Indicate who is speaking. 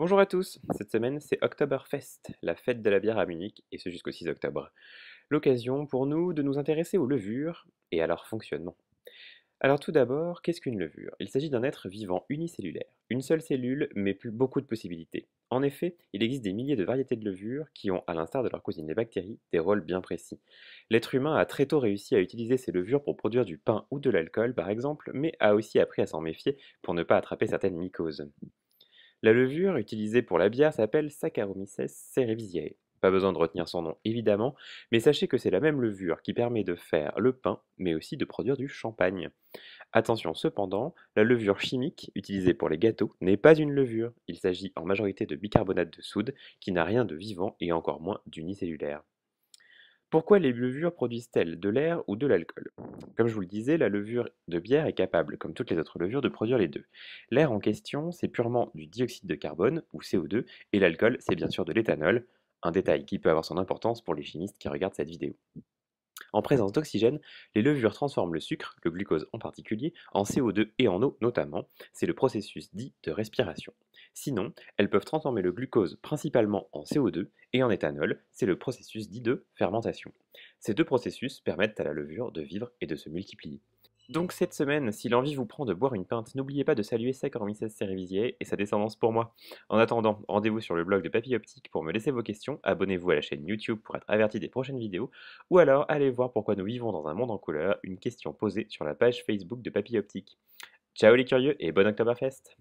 Speaker 1: Bonjour à tous Cette semaine, c'est Oktoberfest, la fête de la bière à Munich, et ce jusqu'au 6 octobre. L'occasion pour nous de nous intéresser aux levures et à leur fonctionnement. Alors tout d'abord, qu'est-ce qu'une levure Il s'agit d'un être vivant unicellulaire, une seule cellule, mais plus beaucoup de possibilités. En effet, il existe des milliers de variétés de levures qui ont, à l'instar de leurs cousines les bactéries, des rôles bien précis. L'être humain a très tôt réussi à utiliser ces levures pour produire du pain ou de l'alcool, par exemple, mais a aussi appris à s'en méfier pour ne pas attraper certaines mycoses. La levure utilisée pour la bière s'appelle Saccharomyces cerevisiae. Pas besoin de retenir son nom évidemment, mais sachez que c'est la même levure qui permet de faire le pain, mais aussi de produire du champagne. Attention cependant, la levure chimique utilisée pour les gâteaux n'est pas une levure. Il s'agit en majorité de bicarbonate de soude qui n'a rien de vivant et encore moins d'unicellulaire. Pourquoi les levures produisent-elles de l'air ou de l'alcool Comme je vous le disais, la levure de bière est capable, comme toutes les autres levures, de produire les deux. L'air en question, c'est purement du dioxyde de carbone, ou CO2, et l'alcool, c'est bien sûr de l'éthanol, un détail qui peut avoir son importance pour les chimistes qui regardent cette vidéo. En présence d'oxygène, les levures transforment le sucre, le glucose en particulier, en CO2 et en eau notamment. C'est le processus dit de respiration. Sinon, elles peuvent transformer le glucose principalement en CO2 et en éthanol, c'est le processus dit de fermentation. Ces deux processus permettent à la levure de vivre et de se multiplier. Donc cette semaine, si l'envie vous prend de boire une pinte, n'oubliez pas de saluer Saccharomyces cerevisiae et sa descendance pour moi. En attendant, rendez-vous sur le blog de Papy Optique pour me laisser vos questions, abonnez-vous à la chaîne YouTube pour être averti des prochaines vidéos, ou alors allez voir pourquoi nous vivons dans un monde en couleur, une question posée sur la page Facebook de Papy Optique. Ciao les curieux et bon Oktoberfest